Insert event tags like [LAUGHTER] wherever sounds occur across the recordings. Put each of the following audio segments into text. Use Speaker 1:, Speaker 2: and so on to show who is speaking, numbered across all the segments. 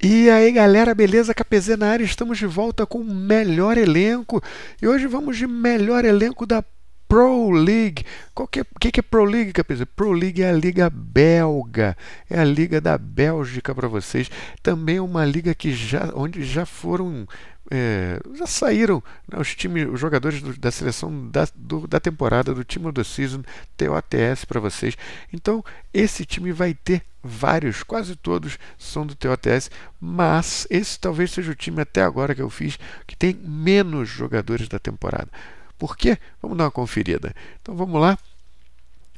Speaker 1: E aí galera, beleza? KPZ na área, estamos de volta com o melhor elenco e hoje vamos de melhor elenco da Pro League. O que, é, que, que, é Pro League, Capisa? Pro League é a liga belga, é a liga da Bélgica para vocês. Também é uma liga que já, onde já foram, é, já saíram né, os times, os jogadores do, da seleção da, do, da temporada do time do season TOTS para vocês. Então esse time vai ter vários, quase todos são do TOTS, mas esse talvez seja o time até agora que eu fiz que tem menos jogadores da temporada. Por quê? Vamos dar uma conferida. Então vamos lá.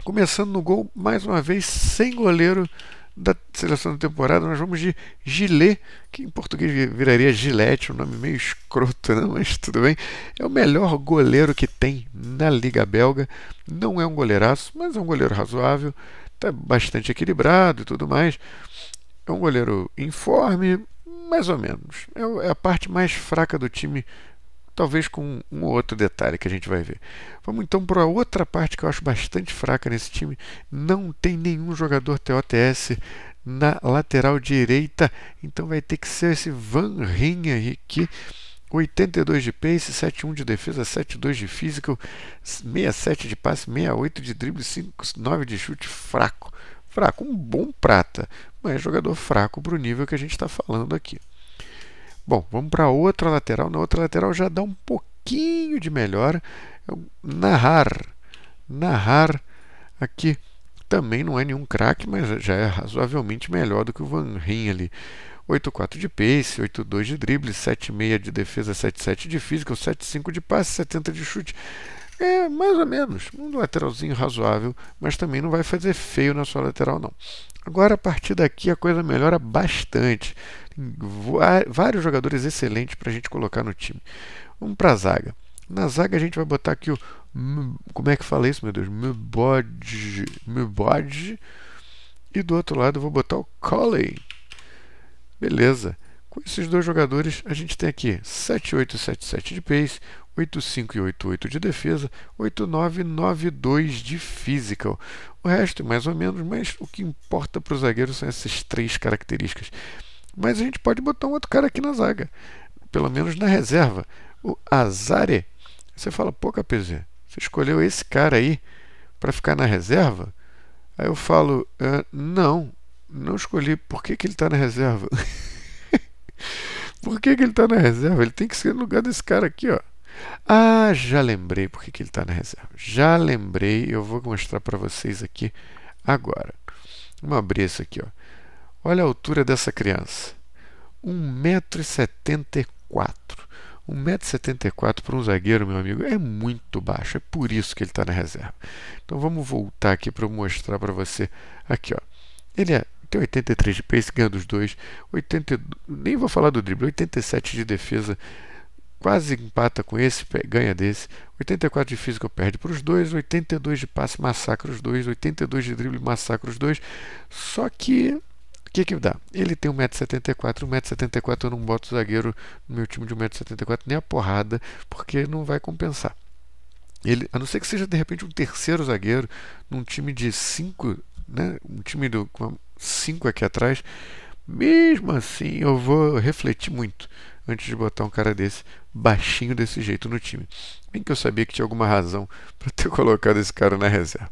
Speaker 1: Começando no gol, mais uma vez, sem goleiro da seleção da temporada, nós vamos de Gilet, que em português viraria Gillette, um nome meio escroto, né? mas tudo bem. É o melhor goleiro que tem na Liga Belga. Não é um goleiraço, mas é um goleiro razoável, está bastante equilibrado e tudo mais. É um goleiro informe, mais ou menos. É, é a parte mais fraca do time talvez com um outro detalhe que a gente vai ver. Vamos então para outra parte que eu acho bastante fraca nesse time. Não tem nenhum jogador TOTS na lateral direita, então vai ter que ser esse Van Rijn aí que 82 de pace, 71 de defesa, 72 de physical, 67 de passe, 68 de drible, 59 de chute, fraco. Fraco, um bom prata, mas jogador fraco para o nível que a gente está falando aqui. Bom, vamos para outra lateral. Na outra lateral já dá um pouquinho de melhor. É Narrar. Narrar aqui também não é nenhum craque, mas já é razoavelmente melhor do que o Van Rijn ali. 84 de pace, 82 de drible, 76 de defesa, 77 de física, 75 de passe, 70 de chute. É, mais ou menos. Um lateralzinho razoável, mas também não vai fazer feio na sua lateral, não. Agora, a partir daqui, a coisa melhora bastante. vários jogadores excelentes para a gente colocar no time. Vamos para a zaga. Na zaga, a gente vai botar aqui o. Como é que fala isso, meu Deus? meu Mbodge. E do outro lado, eu vou botar o Colley. Beleza. Com esses dois jogadores, a gente tem aqui 7,877 de pace, 85 e 88 de defesa, 89 e 92 de física. O resto é mais ou menos, mas o que importa para o zagueiro são essas três características. Mas a gente pode botar um outro cara aqui na zaga, pelo menos na reserva. O Azare. Você fala, pô, KPZ, você escolheu esse cara aí para ficar na reserva? Aí eu falo, ah, não, não escolhi. Por que, que ele está na reserva? [LAUGHS] Por que, que ele está na reserva? Ele tem que ser no lugar desse cara aqui, ó. Ah, já lembrei porque que ele está na reserva. Já lembrei, eu vou mostrar para vocês aqui agora. Vamos abrir isso aqui. Ó. Olha a altura dessa criança. 1,74m. 1,74m para um zagueiro, meu amigo, é muito baixo. É por isso que ele está na reserva. Então vamos voltar aqui para mostrar para você. Aqui, ó. Ele é, tem 83 de pace, ganha dos dois. 80, nem vou falar do drible, 87 de defesa quase empata com esse, ganha desse. 84 de físico perde para os dois, 82 de passe massacra os dois, 82 de drible massacra os dois. Só que o que que dá? Ele tem 1,74m, 1,74m eu não boto zagueiro no meu time de 1,74m nem a porrada, porque não vai compensar. Ele, a não ser que seja de repente um terceiro zagueiro num time de 5, né? Um time do com 5 aqui atrás, mesmo assim eu vou refletir muito antes de botar um cara desse, baixinho desse jeito no time. Bem que eu sabia que tinha alguma razão [LAUGHS] para ter colocado esse cara na reserva.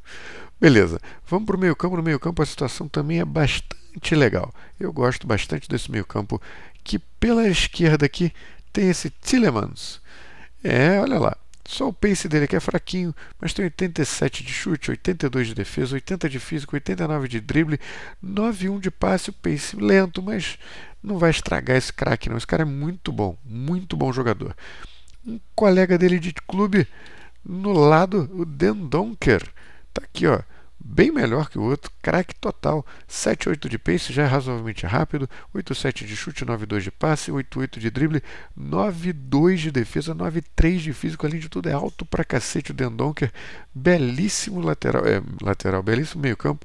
Speaker 1: Beleza, vamos para o meio campo. No meio campo a situação também é bastante legal. Eu gosto bastante desse meio campo que pela esquerda aqui tem esse Tillemans. É, olha lá, só o pace dele que é fraquinho, mas tem 87 de chute, 82 de defesa, 80 de físico, 89 de drible, 9-1 de passe, o pace lento, mas não vai estragar esse craque não. Esse cara é muito bom, muito bom jogador. Um colega dele de clube no lado, o Den Donker, tá aqui, ó bem melhor que o outro, craque total. 7-8 de pace, já é razoavelmente rápido, 8-7 de chute, 9-2 de passe, 8-8 de drible, 9-2 de defesa, 9-3 de físico, além de tudo é alto pra cacete o Dendonker, belíssimo lateral, é, lateral, belíssimo meio campo,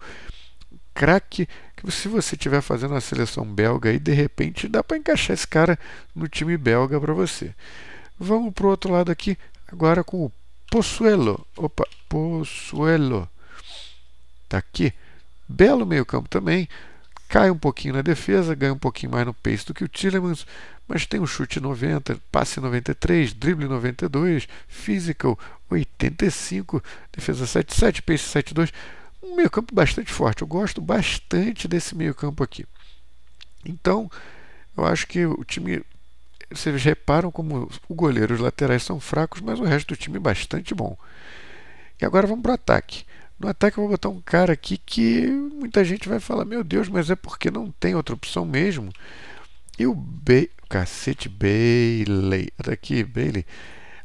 Speaker 1: craque, que se você estiver fazendo a seleção belga aí, de repente dá para encaixar esse cara no time belga para você. Vamos pro outro lado aqui, agora com o Possuelo, opa, Possuelo, Está aqui. Belo meio-campo também. Cai um pouquinho na defesa, ganha um pouquinho mais no pace do que o Tillemans, mas tem um chute 90, passe 93, drible 92, physical 85, defesa 77, pace 72. Um meio-campo bastante forte. Eu gosto bastante desse meio-campo aqui. Então, eu acho que o time vocês reparam como o goleiro e os laterais são fracos, mas o resto do time é bastante bom. E agora vamos para o ataque. No ataque eu vou botar um cara aqui que muita gente vai falar, meu Deus, mas é porque não tem outra opção mesmo. E o Be cacete Bailey, aqui Bailey,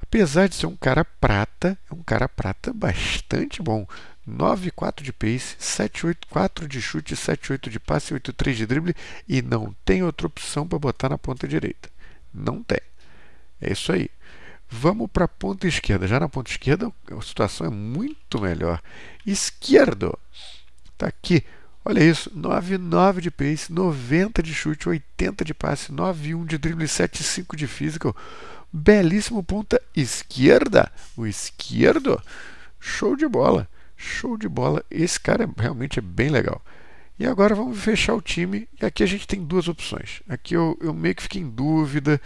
Speaker 1: apesar de ser um cara prata, é um cara prata bastante bom. 9,4 de pace, 7,84 de chute, 7,8 de passe, 8,3 de drible e não tem outra opção para botar na ponta direita. Não tem. É isso aí. Vamos para a ponta esquerda. Já na ponta esquerda a situação é muito melhor. Esquerdo. Está aqui. Olha isso. 9,9 de pace, 90 de chute, 80 de passe, 9,1 de drible, 7,5 de físico. Belíssimo ponta esquerda. O esquerdo. Show de bola. Show de bola. Esse cara é, realmente é bem legal. E agora vamos fechar o time. E aqui a gente tem duas opções. Aqui eu, eu meio que fiquei em dúvida.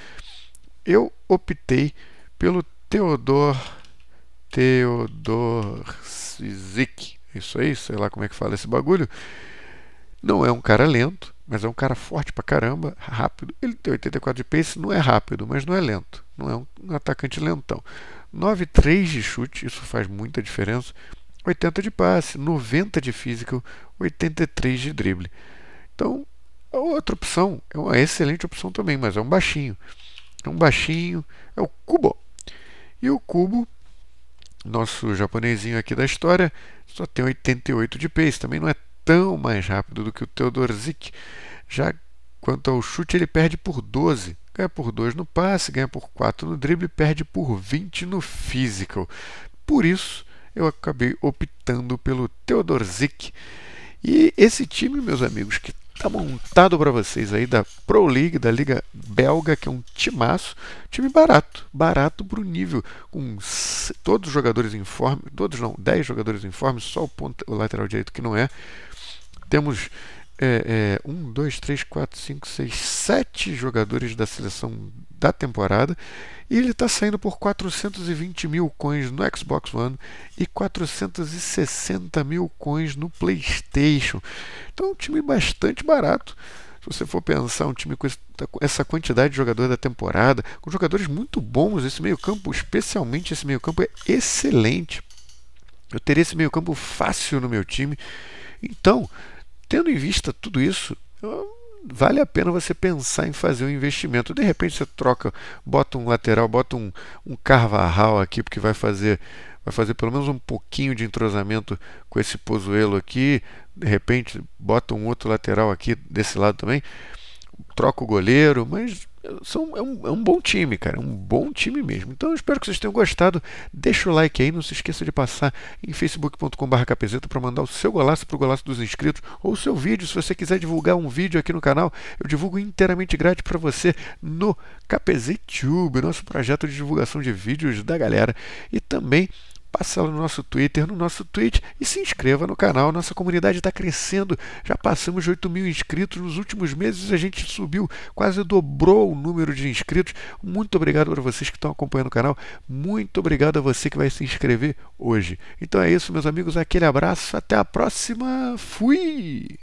Speaker 1: Eu optei pelo Theodor Theodor Sizik. Isso aí, sei lá como é que fala esse bagulho. Não é um cara lento, mas é um cara forte pra caramba, rápido. Ele tem 84 de pace, não é rápido, mas não é lento. Não é um atacante lentão. 9,3 de chute, isso faz muita diferença. 80 de passe, 90 de físico, 83 de drible. Então, a outra opção é uma excelente opção também, mas é um baixinho. É um baixinho, é o Kubo. E o cubo, nosso japonesinho aqui da história, só tem 88 de pace, também não é tão mais rápido do que o Teodorzik. Já quanto ao chute, ele perde por 12. Ganha por 2 no passe, ganha por 4 no drible, perde por 20 no physical. Por isso, eu acabei optando pelo Teodorzik. E esse time, meus amigos, que está montado para vocês aí da Pro League, da Liga belga, que é um timaço, time barato, barato para o nível, com todos os jogadores em forma, todos não, 10 jogadores em forma, só o, ponto, o lateral direito que não é. Temos 1, 2, 3, 4, 5, 6, 7 jogadores da seleção da temporada e ele está saindo por 420 mil coins no Xbox One e 460 mil coins no PlayStation. Então, um time bastante barato. Se você for pensar um time com essa quantidade de jogadores da temporada, com jogadores muito bons, esse meio-campo, especialmente esse meio-campo, é excelente. Eu teria esse meio-campo fácil no meu time. Então, tendo em vista tudo isso, vale a pena você pensar em fazer um investimento. De repente você troca, bota um lateral, bota um, um Carvajal aqui, porque vai fazer vai fazer pelo menos um pouquinho de entrosamento com esse Pozuelo aqui, de repente bota um outro lateral aqui desse lado também, troca o goleiro, mas são, é, um, é um bom time, cara, é um bom time mesmo. Então eu espero que vocês tenham gostado, deixa o like aí, não se esqueça de passar em facebook.com.br capezeta para mandar o seu golaço para o golaço dos inscritos, ou o seu vídeo, se você quiser divulgar um vídeo aqui no canal, eu divulgo inteiramente grátis para você no Capezetube, nosso projeto de divulgação de vídeos da galera, e também passe lá no nosso Twitter, no nosso Twitch e se inscreva no canal. Nossa comunidade está crescendo, já passamos de 8 mil inscritos. Nos últimos meses a gente subiu, quase dobrou o número de inscritos. Muito obrigado para vocês que estão acompanhando o canal. Muito obrigado a você que vai se inscrever hoje. Então é isso, meus amigos. Aquele abraço, até a próxima. Fui!